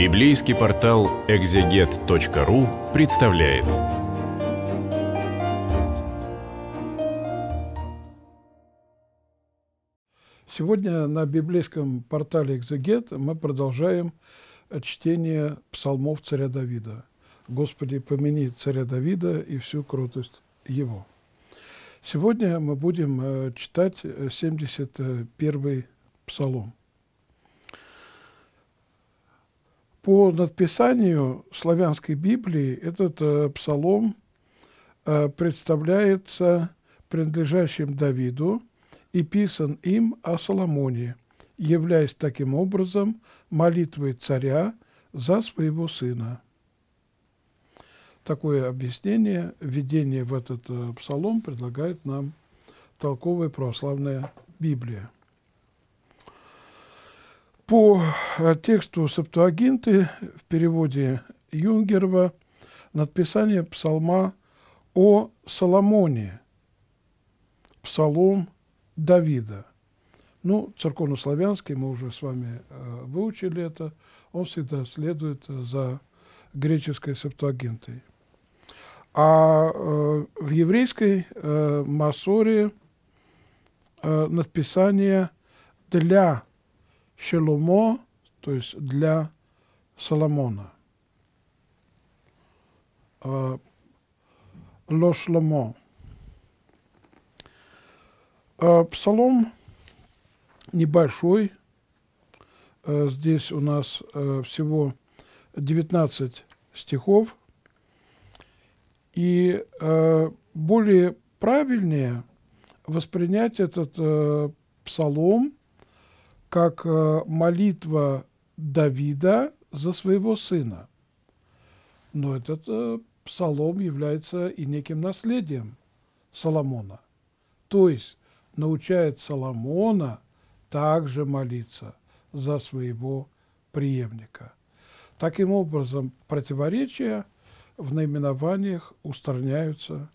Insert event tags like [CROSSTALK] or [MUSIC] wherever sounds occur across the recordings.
Библейский портал экзегет.ру представляет. Сегодня на библейском портале «Экзегет» мы продолжаем чтение псалмов царя Давида. «Господи, помяни царя Давида и всю кротость его». Сегодня мы будем э, читать 71-й псалом. по надписанию славянской Библии этот э, псалом э, представляется принадлежащим Давиду и писан им о Соломоне, являясь таким образом молитвой царя за своего сына. Такое объяснение, введение в этот э, псалом предлагает нам толковая православная Библия. По э, тексту Септуагинты в переводе Юнгерова надписание псалма о Соломоне, псалом Давида. Ну, церковнославянский, мы уже с вами э, выучили это, он всегда следует э, за греческой септуагинтой. А э, в еврейской э, Масоре э, надписание для Шелумо, то есть для Соломона. А, Ло Шломо. А, псалом небольшой. А, здесь у нас всего 19 стихов. И более правильнее воспринять этот псалом – как э, молитва Давида за своего сына. Но этот э, псалом является и неким наследием Соломона. То есть научает Соломона также молиться за своего преемника. Таким образом, противоречия в наименованиях устраняются,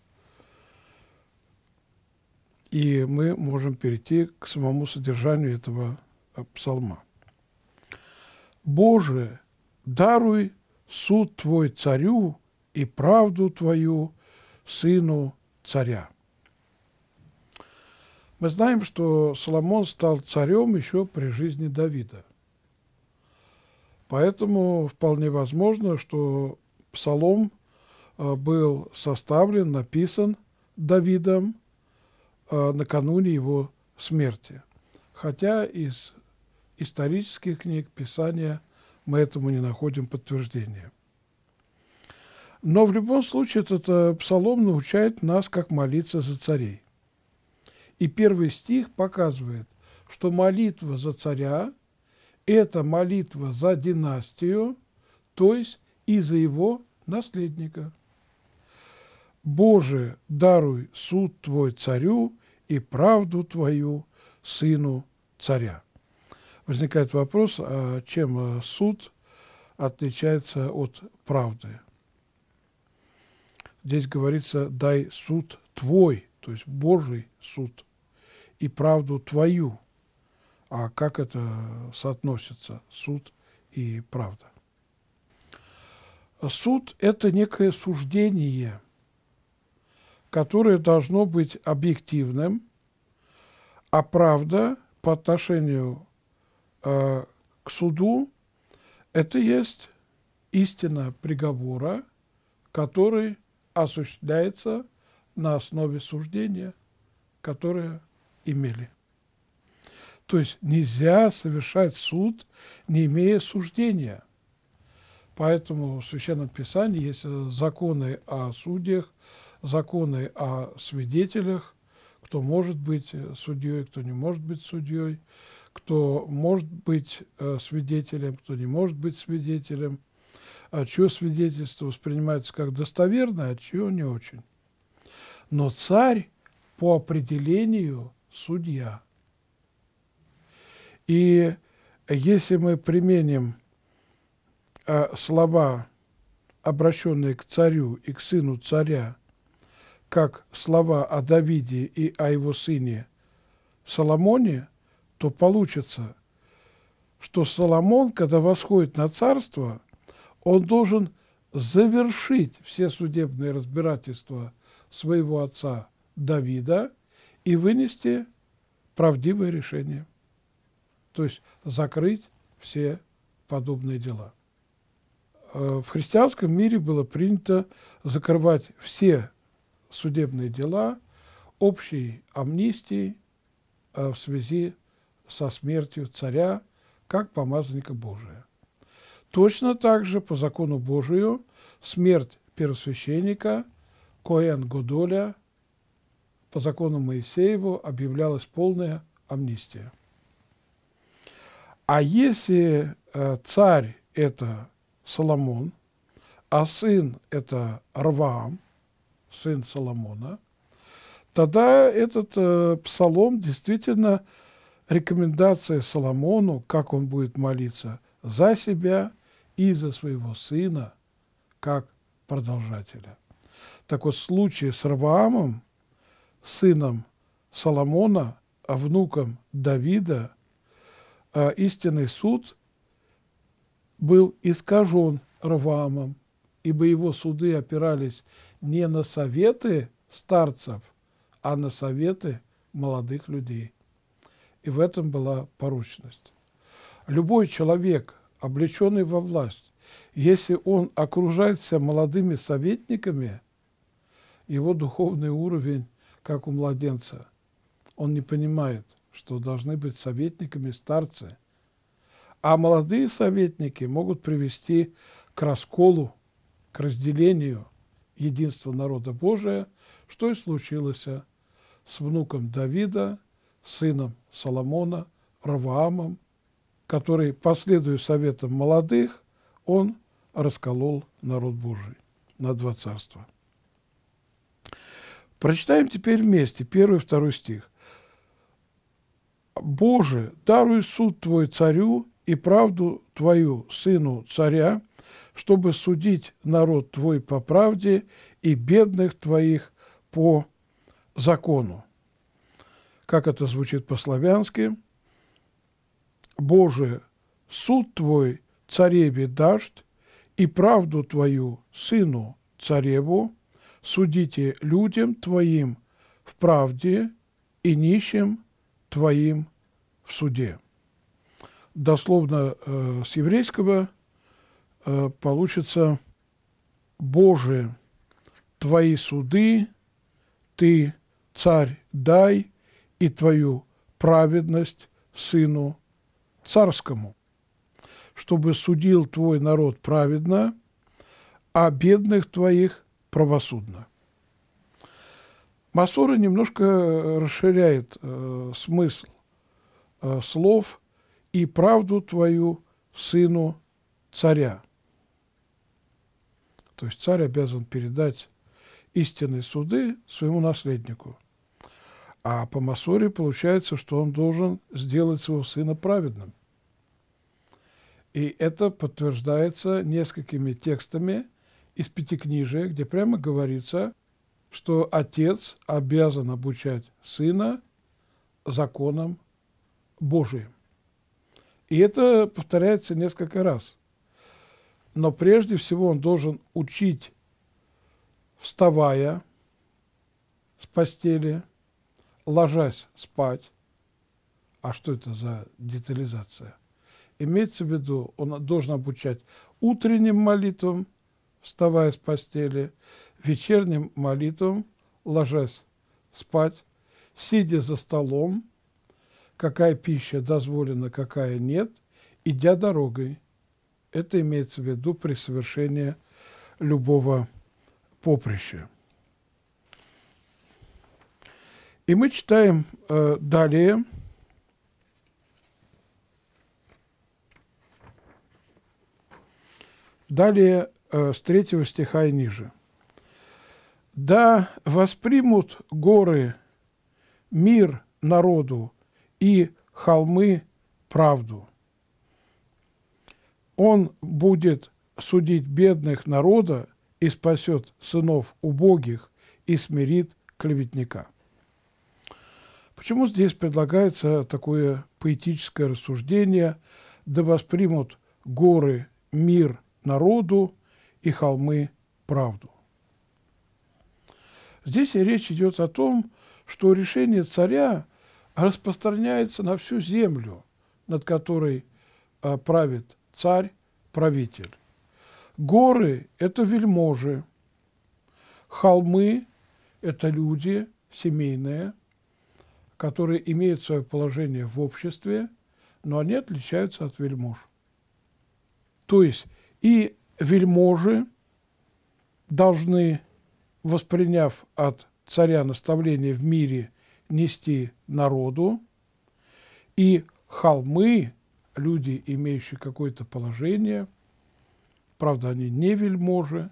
и мы можем перейти к самому содержанию этого Э, псалма. «Боже, даруй суд Твой царю и правду Твою сыну царя». Мы знаем, что Соломон стал царем еще при жизни Давида. Поэтому вполне возможно, что псалом э, был составлен, написан Давидом э, накануне его смерти. Хотя из исторических книг, Писания мы этому не находим подтверждения. Но в любом случае этот э, псалом научает нас, как молиться за царей. И первый стих показывает, что молитва за царя – это молитва за династию, то есть и за его наследника. «Боже, даруй суд Твой царю и правду Твою сыну царя» возникает вопрос, а чем э, суд отличается от правды? Здесь говорится «дай суд твой», то есть Божий суд, и правду твою. А как это соотносится, суд и правда? Суд – это некое суждение, которое должно быть объективным, а правда по отношению Э, к суду, это есть истина приговора, который осуществляется на основе суждения, которое имели. То есть нельзя совершать суд, не имея суждения. Поэтому в Священном Писании есть законы о судьях, законы о свидетелях, кто может быть судьей, кто не может быть судьей, кто может быть э, свидетелем, кто не может быть свидетелем, а чье свидетельство воспринимается как достоверное, а чье не очень. Но царь по определению судья. И если мы применим э, слова, обращенные к царю и к сыну царя, как слова о Давиде и о его сыне Соломоне – то получится, что Соломон, когда восходит на царство, он должен завершить все судебные разбирательства своего отца Давида и вынести правдивое решение, то есть закрыть все подобные дела. Э, в христианском мире было принято закрывать все судебные дела общей амнистией э, в связи со смертью царя, как помазанника Божия. Точно так же по закону Божию смерть первосвященника Коэн Годоля по закону Моисееву объявлялась полная амнистия. А если э, царь – это Соломон, а сын – это Рваам, сын Соломона, тогда этот э, псалом действительно – рекомендация Соломону, как он будет молиться за себя и за своего сына, как продолжателя. Так вот, случай с Раваамом, сыном Соломона, а внуком Давида, э, истинный суд был искажен Раваамом, ибо его суды опирались не на советы старцев, а на советы молодых людей и в этом была порочность. Любой человек, облеченный во власть, если он окружается молодыми советниками, его духовный уровень, как у младенца, он не понимает, что должны быть советниками старцы. А молодые советники могут привести к расколу, к разделению единства народа Божия, что и случилось с внуком Давида сыном Соломона, Раваамом, который, последуя советам молодых, он расколол народ Божий на два царства. Прочитаем теперь вместе первый и второй стих. «Боже, даруй суд Твой царю и правду Твою сыну царя, чтобы судить народ Твой по правде и бедных Твоих по закону» как это звучит по-славянски, «Боже, суд Твой цареве дашь, и правду Твою сыну цареву, судите людям Твоим в правде и нищим Твоим в суде». Дословно э, с еврейского э, получится «Боже, Твои суды, Ты, царь, дай, и твою праведность сыну царскому, чтобы судил твой народ праведно, а бедных твоих правосудно. Масора немножко э, расширяет э, смысл э, слов «и правду твою сыну царя». То есть царь обязан передать истинные суды своему наследнику – а по Масоре получается, что он должен сделать своего сына праведным. И это подтверждается несколькими текстами из Пятикнижия, где прямо говорится, что отец обязан обучать сына законам Божиим. И это повторяется несколько раз. Но прежде всего он должен учить, вставая с постели – ложась спать, а что это за детализация? Имеется в виду, он должен обучать утренним молитвам, вставая с постели, вечерним молитвам, ложась спать, сидя за столом, какая пища дозволена, какая нет, идя дорогой. Это имеется в виду при совершении любого поприща. И мы читаем э, далее. Далее э, с третьего стиха и ниже. «Да воспримут горы мир народу и холмы правду. Он будет судить бедных народа и спасет сынов убогих и смирит клеветника». Почему здесь предлагается такое поэтическое рассуждение, да воспримут горы мир народу и холмы правду? Здесь речь идет о том, что решение царя распространяется на всю землю, над которой а, правит царь, правитель. Горы – это вельможи, холмы – это люди, семейные – которые имеют свое положение в обществе, но они отличаются от вельмож. То есть и вельможи должны, восприняв от царя наставление в мире, нести народу, и холмы, люди, имеющие какое-то положение, правда, они не вельможи,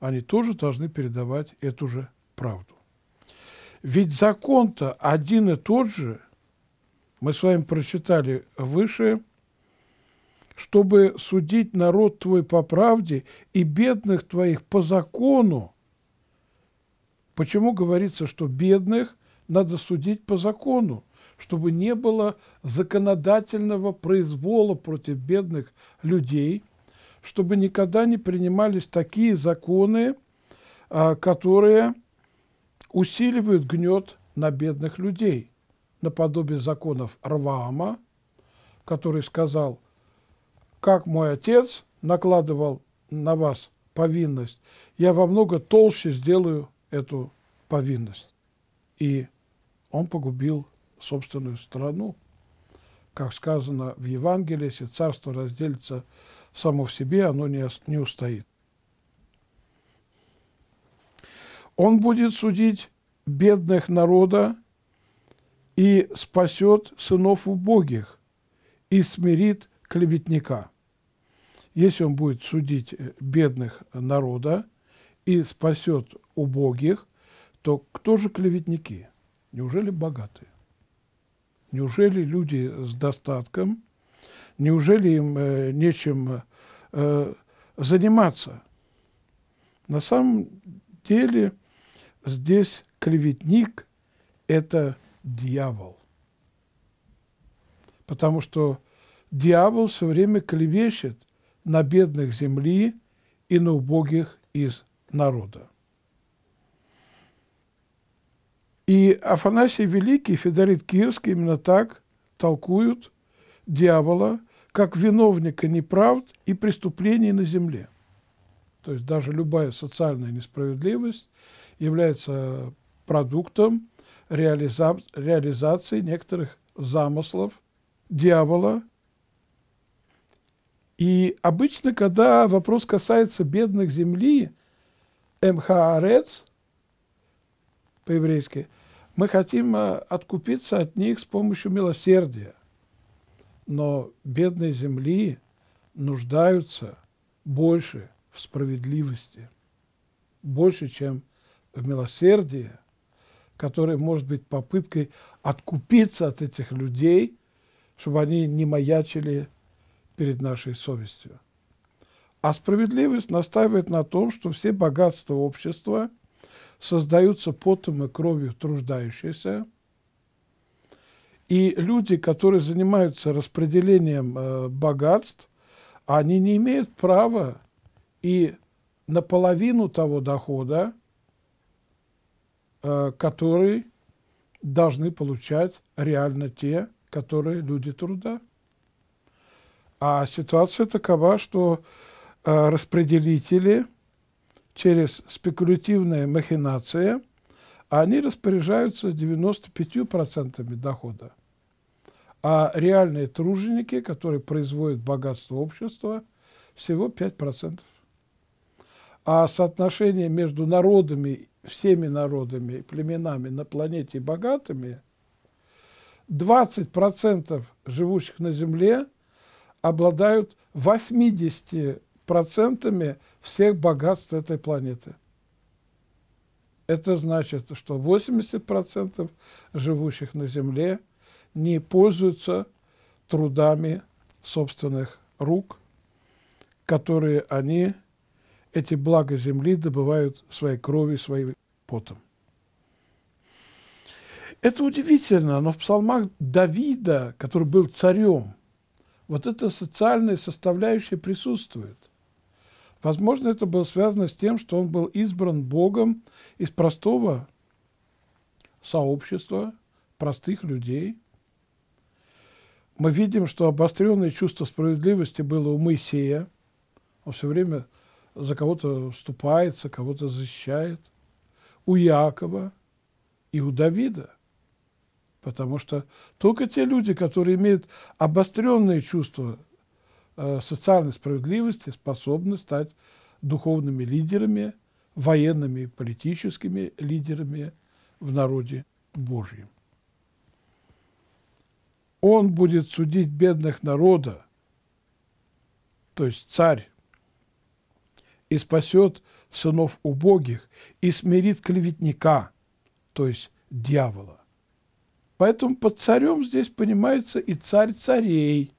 они тоже должны передавать эту же правду. Ведь закон-то один и тот же. Мы с вами прочитали выше, чтобы судить народ твой по правде и бедных твоих по закону. Почему говорится, что бедных надо судить по закону, чтобы не было законодательного произвола против бедных людей, чтобы никогда не принимались такие законы, а, которые усиливают гнет на бедных людей, наподобие законов Рваама, который сказал, как мой отец накладывал на вас повинность, я во много толще сделаю эту повинность. И он погубил собственную страну. Как сказано в Евангелии, если царство разделится само в себе, оно не, не устоит. Он будет судить бедных народа и спасет сынов убогих и смирит клеветника. Если он будет судить э, бедных народа и спасет убогих, то кто же клеветники? Неужели богатые? Неужели люди с достатком? Неужели им э, нечем э, заниматься? На самом деле здесь клеветник – это дьявол. Потому что дьявол все время клевещет на бедных земли и на убогих из народа. И Афанасий Великий, Федорит Кирский именно так толкуют дьявола как виновника неправд и преступлений на земле. То есть даже любая социальная несправедливость – является продуктом реализа реализации некоторых замыслов дьявола. И обычно, когда вопрос касается бедных земли, (МХАРЭЦ по-еврейски, мы хотим э, откупиться от них с помощью милосердия. Но бедные земли нуждаются больше в справедливости, больше, чем в милосердие, которое может быть попыткой откупиться от этих людей, чтобы они не маячили перед нашей совестью. А справедливость настаивает на том, что все богатства общества создаются потом и кровью труждающихся, и люди, которые занимаются распределением э, богатств, они не имеют права и наполовину того дохода, Э, которые должны получать реально те, которые люди труда. А ситуация такова, что э, распределители через спекулятивные махинации, они распоряжаются 95% дохода. А реальные труженики, которые производят богатство общества, всего 5%. А соотношение между народами всеми народами и племенами на планете богатыми, 20% живущих на Земле обладают 80% всех богатств этой планеты. Это значит, что 80% живущих на Земле не пользуются трудами собственных рук, которые они эти блага земли добывают своей кровью, своим потом. Это удивительно, но в псалмах Давида, который был царем, вот эта социальная составляющая присутствует. Возможно, это было связано с тем, что он был избран Богом из простого сообщества, простых людей. Мы видим, что обостренное чувство справедливости было у Моисея. Он все время за кого-то вступается, кого-то защищает. У Якова и у Давида. Потому что только те люди, которые имеют обостренные чувства э, социальной справедливости, способны стать духовными лидерами, военными политическими лидерами в народе Божьем. Он будет судить бедных народа, то есть царь и спасет сынов убогих, и смирит клеветника, то есть дьявола. Поэтому под царем здесь понимается и царь царей,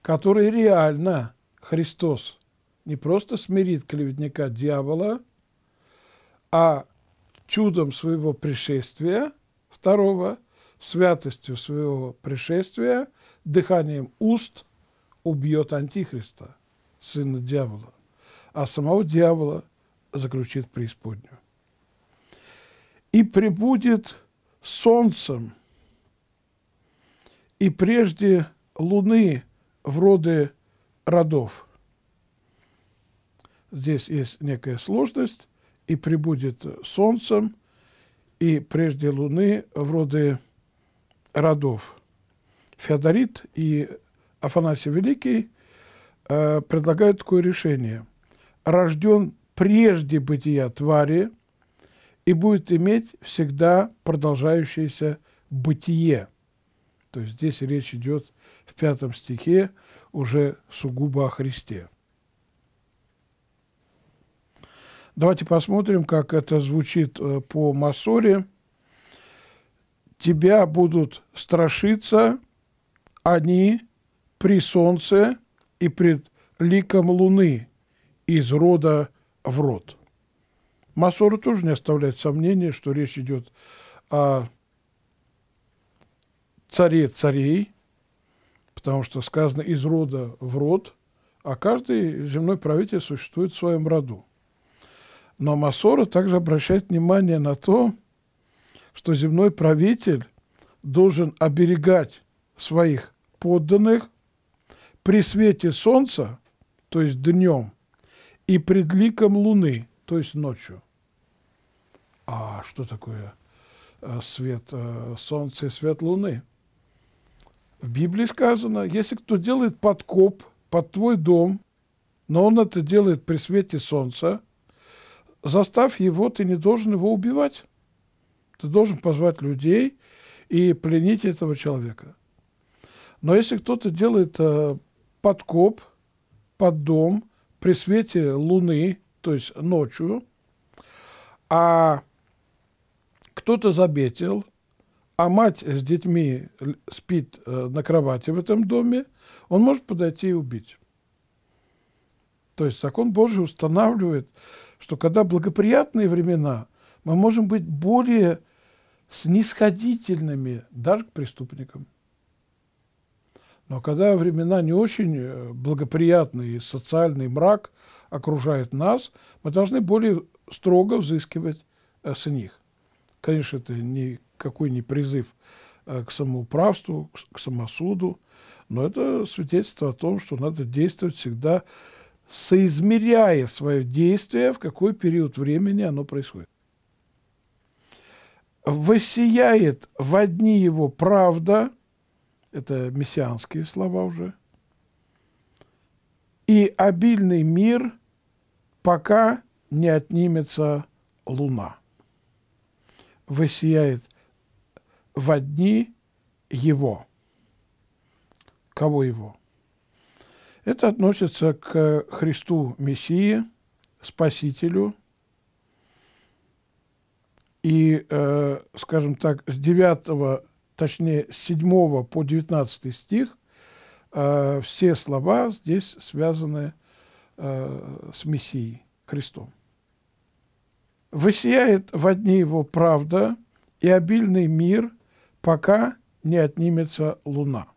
который реально Христос не просто смирит клеветника дьявола, а чудом своего пришествия, второго, святостью своего пришествия, дыханием уст убьет Антихриста, сына дьявола а самого дьявола заключит в преисподнюю. И прибудет солнцем, и прежде луны в роды родов. Здесь есть некая сложность, и прибудет солнцем, и прежде луны в роды родов. Феодорит и Афанасий Великий э, предлагают такое решение – рожден прежде бытия твари и будет иметь всегда продолжающееся бытие. То есть здесь речь идет в пятом стихе уже сугубо о Христе. Давайте посмотрим, как это звучит э, по Масоре. «Тебя будут страшиться они при солнце и пред ликом луны, из рода в род. Масора тоже не оставляет сомнения, что речь идет о царе царей, потому что сказано из рода в род, а каждый земной правитель существует в своем роду. Но Масора также обращает внимание на то, что земной правитель должен оберегать своих подданных при свете солнца, то есть днем – и пред ликом луны, то есть ночью. А что такое э, свет э, солнца и свет луны? В Библии сказано, если кто делает подкоп под твой дом, но он это делает при свете солнца, заставь его, ты не должен его убивать. Ты должен позвать людей и пленить этого человека. Но если кто-то делает э, подкоп под дом – при свете луны, то есть ночью, а кто-то заметил, а мать с детьми спит э, на кровати в этом доме, он может подойти и убить. То есть закон Божий устанавливает, что когда благоприятные времена, мы можем быть более снисходительными даже к преступникам. Но когда времена не очень э, благоприятные, социальный мрак окружает нас, мы должны более строго взыскивать э, с них. Конечно, это никакой не призыв э, к самоуправству, к самосуду, но это свидетельство о том, что надо действовать всегда соизмеряя свое действие, в какой период времени оно происходит. «Воссияет в одни его правда», это мессианские слова уже, и обильный мир, пока не отнимется луна. Высияет в дни его. Кого его? Это относится к Христу Мессии, Спасителю. И, э, скажем так, с 9 точнее с 7 по 19 стих, э, все слова здесь связаны э, с Мессией, Христом. «Высияет в одни его правда, и обильный мир, пока не отнимется луна.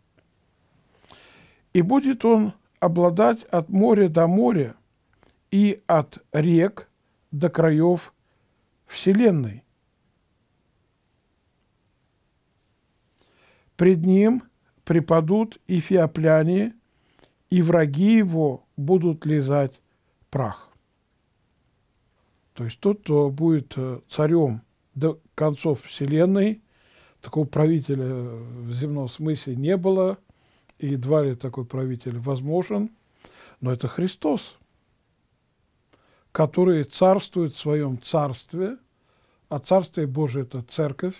И будет он обладать от моря до моря и от рек до краев Вселенной. Пред ним припадут и феопляне, и враги его будут лизать прах. То есть тот, кто будет э, царем до концов Вселенной, такого правителя в земном смысле не было, и едва ли такой правитель возможен, но это Христос, который царствует в своем царстве, а Царствие Божие – это церковь,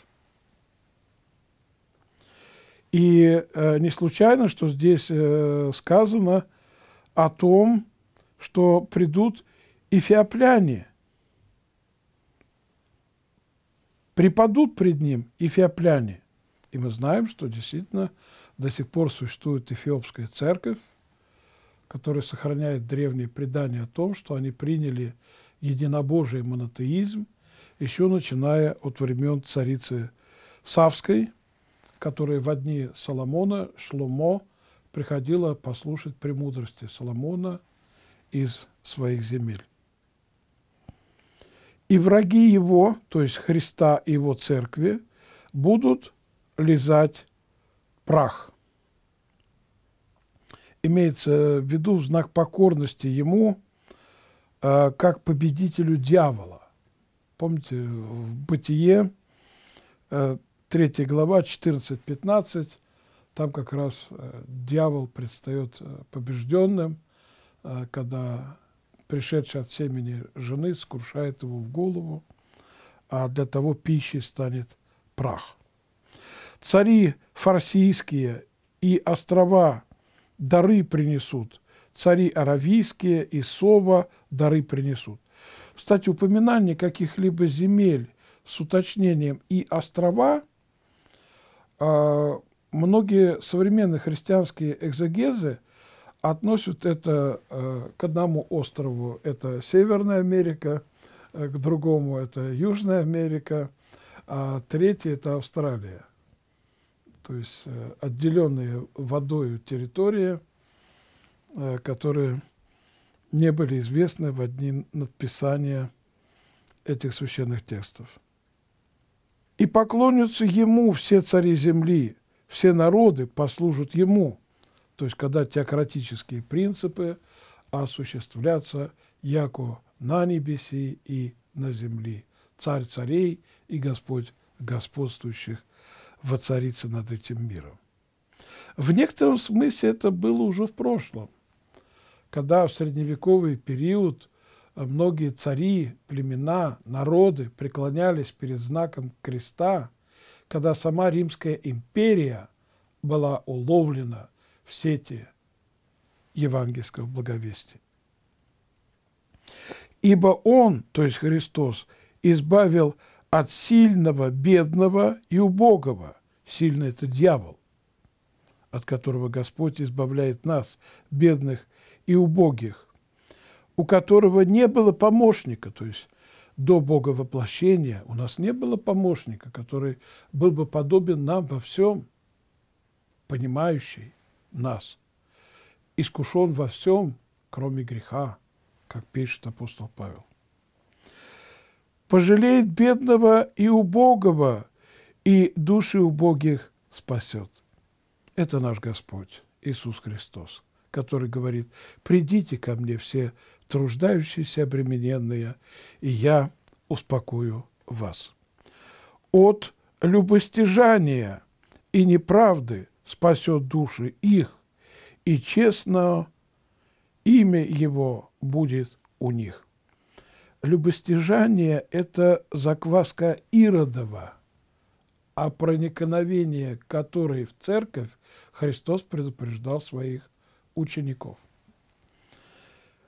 и э, не случайно, что здесь э, сказано о том, что придут эфиопляне. Припадут пред ним эфиопляне. И мы знаем, что действительно до сих пор существует эфиопская церковь, которая сохраняет древние предания о том, что они приняли единобожие монотеизм, еще начиная от времен царицы Савской – которое в одни Соломона Шломо приходило послушать премудрости Соломона из своих земель. И враги его, то есть Христа и его церкви, будут лизать прах. Имеется в виду в знак покорности ему, э, как победителю дьявола. Помните, в «Бытие» э, 3 глава, 14-15, там как раз э, дьявол предстает э, побежденным, э, когда пришедший от семени жены скрушает его в голову, а для того пищей станет прах. Цари фарсийские и острова дары принесут, цари аравийские и сова дары принесут. Кстати, упоминание каких-либо земель с уточнением «и острова» – а, многие современные христианские экзогезы относят это э, к одному острову. Это Северная Америка, э, к другому это Южная Америка, а третий это Австралия. То есть э, отделенные водой территории, которые не были известны в одни надписания этих священных текстов и поклонятся Ему все цари земли, все народы послужат Ему». То есть, когда теократические принципы осуществляться яко на небеси и на земли. Царь царей и Господь господствующих воцарится над этим миром. В некотором смысле это было уже в прошлом, когда в средневековый период – многие цари, племена, народы преклонялись перед знаком креста, когда сама Римская империя была уловлена в сети евангельского благовестия. Ибо Он, то есть Христос, избавил от сильного, бедного и убогого. Сильный – это дьявол, от которого Господь избавляет нас, бедных и убогих, у которого не было помощника, то есть до Бога воплощения у нас не было помощника, который был бы подобен нам во всем, понимающий нас, искушен во всем, кроме греха, как пишет апостол Павел. Пожалеет бедного и убогого, и души убогих спасет. Это наш Господь Иисус Христос, который говорит, «Придите ко мне все труждающиеся обремененные, и я успокою вас. От любостяжания и неправды спасет души их, и честно имя его будет у них. Любостяжание – это закваска Иродова, а проникновение которой в церковь Христос предупреждал своих учеников.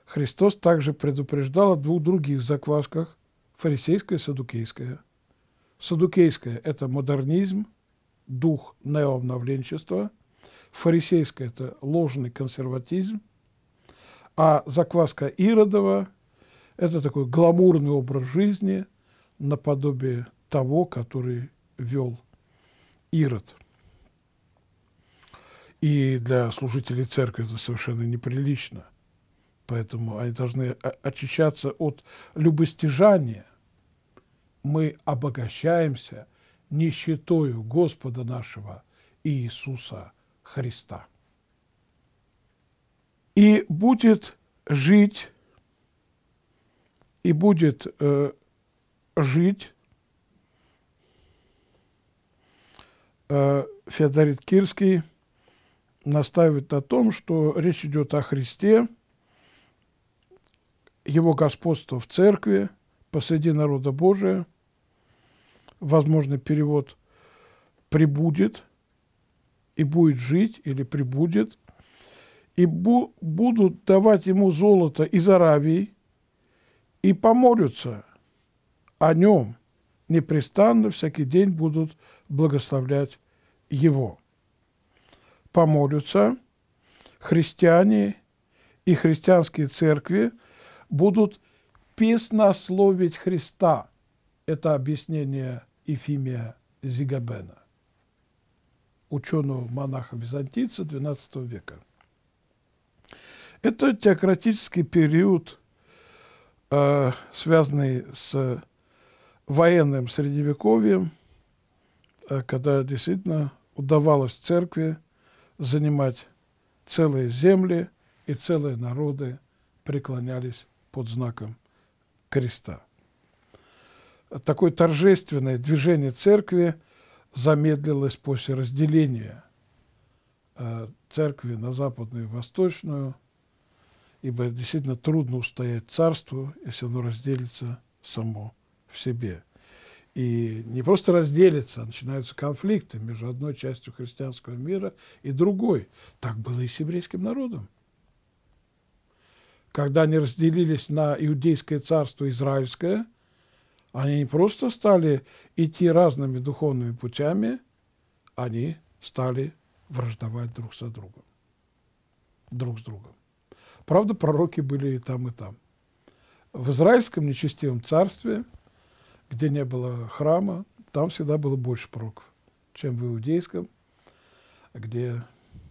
Христос также предупреждал о двух других заквасках – фарисейская и садукейская. Садукейская – это модернизм, дух необновленчества; фарисейская – это ложный консерватизм, а закваска Иродова – это такой гламурный образ жизни наподобие того, который вел Ирод. И для служителей церкви это совершенно неприлично – Поэтому они должны э, очищаться от любостяжания. Мы обогащаемся нищетою Господа нашего Иисуса Христа. И будет жить, и будет э, жить э, Феодорит Кирский настаивает на том, что речь идет о Христе – его господство в церкви, посреди народа Божия, возможный перевод «прибудет» и «будет жить» или «прибудет», и бу будут давать ему золото из Аравии и помолятся о нем непрестанно, всякий день будут благословлять его. Помолятся христиане и христианские церкви – будут песнословить Христа. Это объяснение Ефимия Зигабена, ученого-монаха византийца XII века. Это теократический период, э, связанный с военным средневековьем, э, когда действительно удавалось церкви занимать целые земли, и целые народы преклонялись под знаком креста. Такое торжественное движение церкви замедлилось после разделения э, церкви на западную и восточную, ибо действительно трудно устоять царству, если оно разделится само в себе. И не просто разделится, а начинаются конфликты между одной частью христианского мира и другой. Так было и с еврейским народом когда они разделились на иудейское царство израильское, они не просто стали идти разными духовными путями, они стали враждовать друг с другом, друг с другом. Правда, пророки были и там, и там. В израильском нечестивом царстве, где не было храма, там всегда было больше пророков, чем в иудейском, где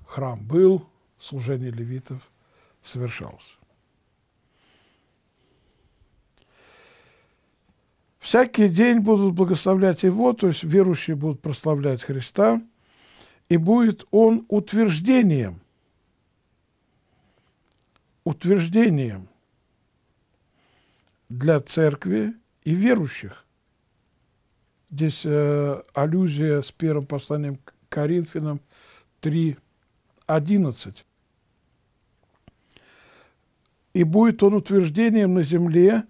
храм был, служение левитов совершалось. Всякий день будут благословлять его, то есть верующие будут прославлять Христа, и будет он утверждением. Утверждением для церкви и верующих. Здесь э, аллюзия с первым посланием к Коринфянам 3.11. «И будет он утверждением на земле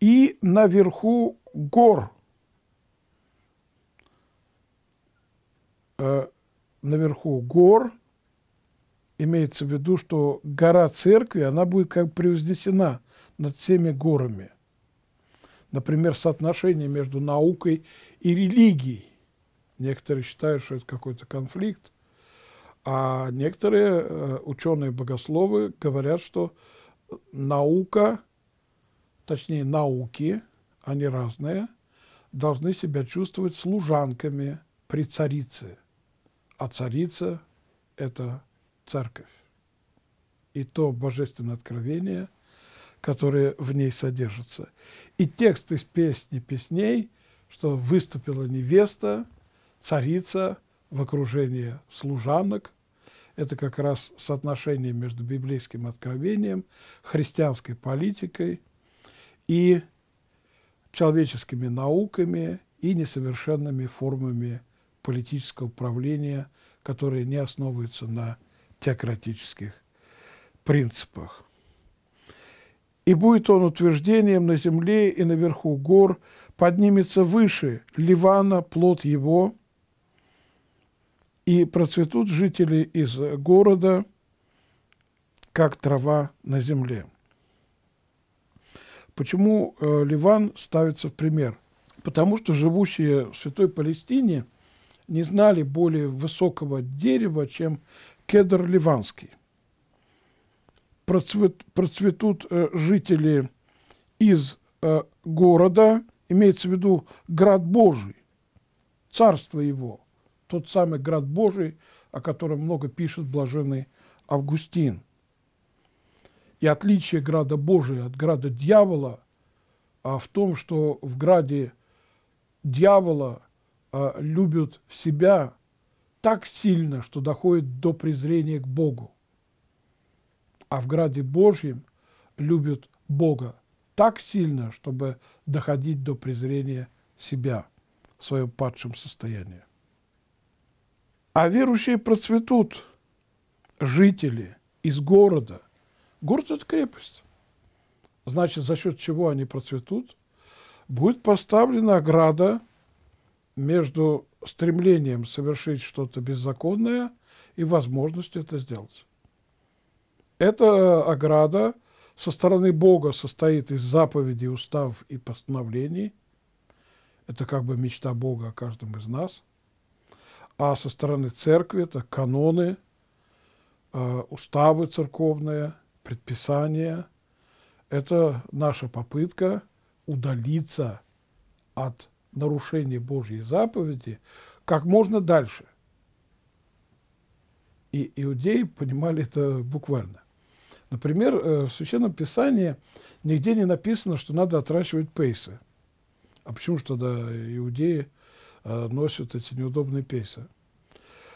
и наверху гор э, наверху гор, имеется в виду, что гора церкви, она будет как превознесена над всеми горами. Например, соотношение между наукой и религией. Некоторые считают, что это какой-то конфликт, а некоторые э, ученые-богословы говорят, что наука, точнее науки – они разные, должны себя чувствовать служанками при царице, а царица – это церковь и то божественное откровение, которое в ней содержится. И текст из песни песней, что выступила невеста, царица в окружении служанок, это как раз соотношение между библейским откровением, христианской политикой и человеческими науками и несовершенными формами политического управления, которые не основываются на теократических принципах. И будет он утверждением на земле и наверху гор, поднимется выше Ливана, плод его, и процветут жители из города, как трава на земле. Почему э, Ливан ставится в пример? Потому что живущие в Святой Палестине не знали более высокого дерева, чем кедр ливанский. Процвет, процветут э, жители из э, города, имеется в виду град Божий, царство его, тот самый град Божий, о котором много пишет блаженный Августин – и отличие града Божия от града дьявола а в том, что в граде дьявола а, любят себя так сильно, что доходит до презрения к Богу. А в граде Божьем любят Бога так сильно, чтобы доходить до презрения себя в своем падшем состоянии. А верующие процветут, жители из города, Город – это крепость. Значит, за счет чего они процветут? Будет поставлена ограда между стремлением совершить что-то беззаконное и возможностью это сделать. Эта ограда со стороны Бога состоит из заповедей, уставов и постановлений. Это как бы мечта Бога о каждом из нас. А со стороны церкви это каноны, э, уставы церковные – предписания, это наша попытка удалиться от нарушения Божьей заповеди как можно дальше. И иудеи понимали это буквально. Например, э, в Священном Писании нигде не написано, что надо отращивать пейсы. А почему же тогда иудеи э, носят эти неудобные пейсы?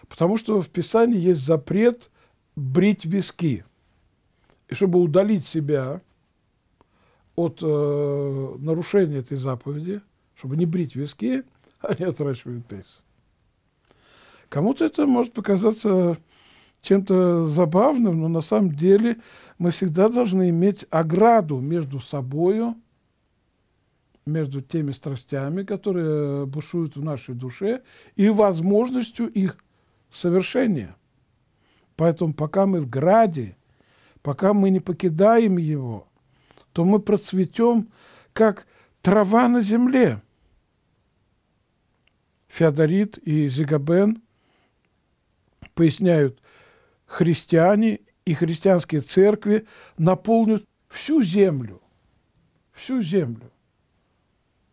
Потому что в Писании есть запрет брить виски – и чтобы удалить себя от э, нарушения этой заповеди, чтобы не брить виски, они [LAUGHS] а отращивают пейс. Кому-то это может показаться чем-то забавным, но на самом деле мы всегда должны иметь ограду между собою, между теми страстями, которые бушуют в нашей душе, и возможностью их совершения. Поэтому пока мы в граде пока мы не покидаем его, то мы процветем, как трава на земле. Феодорит и Зигабен поясняют, христиане и христианские церкви наполнят всю землю, всю землю.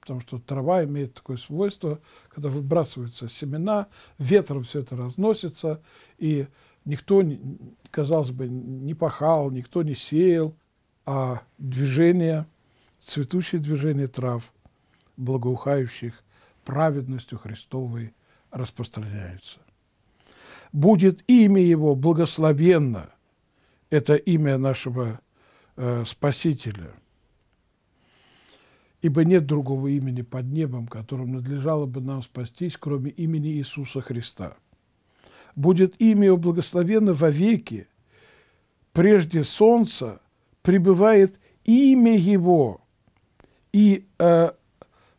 Потому что трава имеет такое свойство, когда выбрасываются семена, ветром все это разносится, и Никто, казалось бы, не пахал, никто не сеял, а движение, цветущее движение трав, благоухающих праведностью Христовой распространяются. Будет имя Его благословенно, это имя нашего э, Спасителя, ибо нет другого имени под небом, которым надлежало бы нам спастись, кроме имени Иисуса Христа – будет имя его благословенно вовеки. Прежде солнца пребывает имя его, и э,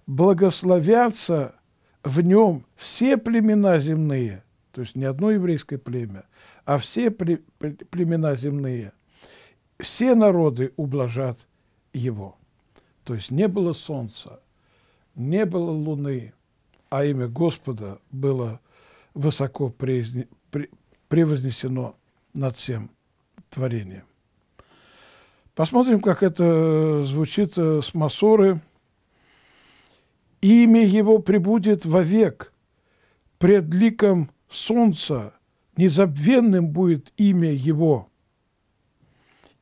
благословятся в нем все племена земные, то есть не одно еврейское племя, а все племена земные, все народы ублажат его. То есть не было солнца, не было луны, а имя Господа было высоко превознесено над всем творением. Посмотрим, как это звучит э, с Масоры. «Имя его пребудет вовек, пред ликом солнца, незабвенным будет имя его,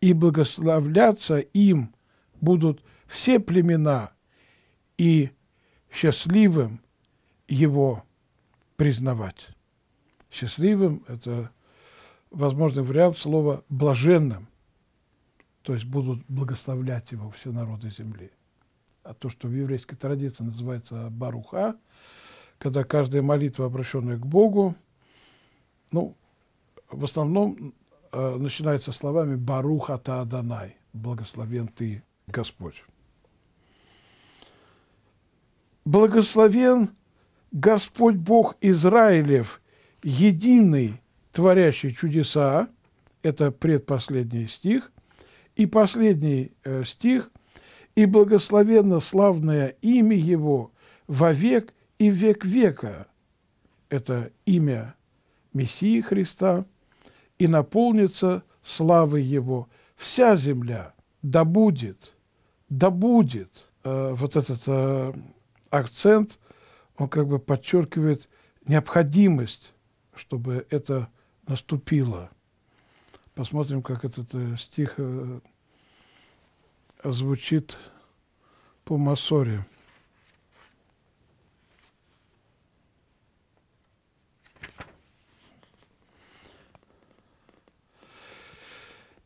и благословляться им будут все племена, и счастливым его признавать. Счастливым – это возможный вариант слова «блаженным», то есть будут благословлять его все народы земли. А то, что в еврейской традиции называется «баруха», когда каждая молитва, обращенная к Богу, ну, в основном э, начинается словами «баруха Тааданай» – «благословен ты, Господь». Благословен – Господь Бог Израилев, единый, творящий чудеса, это предпоследний стих, и последний э, стих, и благословенно славное имя Его во век и век века, это имя Мессии Христа, и наполнится славы Его вся земля, да будет, да будет э, вот этот э, акцент – он как бы подчеркивает необходимость, чтобы это наступило. Посмотрим, как этот э, стих э, звучит по Масоре.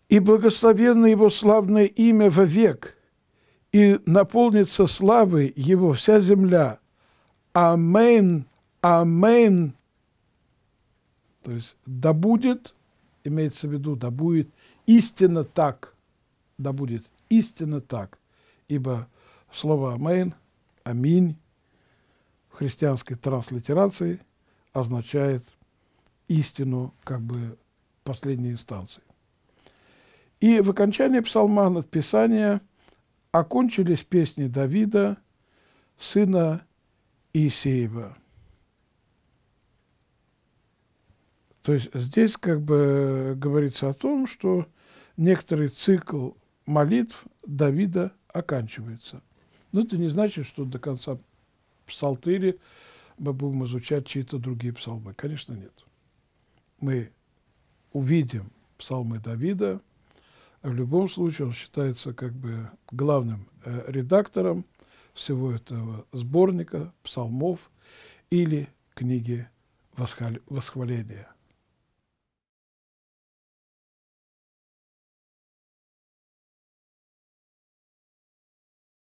И благословенно Его славное имя во век, и наполнится славой Его вся земля – Амейн, амейн. То есть да будет, имеется в виду, да будет истинно так, да будет истинно так. Ибо слово амейн, аминь в христианской транслитерации означает истину как бы последней инстанции. И в окончании псалма Писания: окончились песни Давида, сына Исеева. То есть здесь как бы говорится о том, что некоторый цикл молитв Давида оканчивается. Но это не значит, что до конца псалтыри мы будем изучать чьи-то другие псалмы. Конечно, нет. Мы увидим псалмы Давида. В любом случае он считается как бы главным э, редактором всего этого сборника, псалмов или книги восхваления.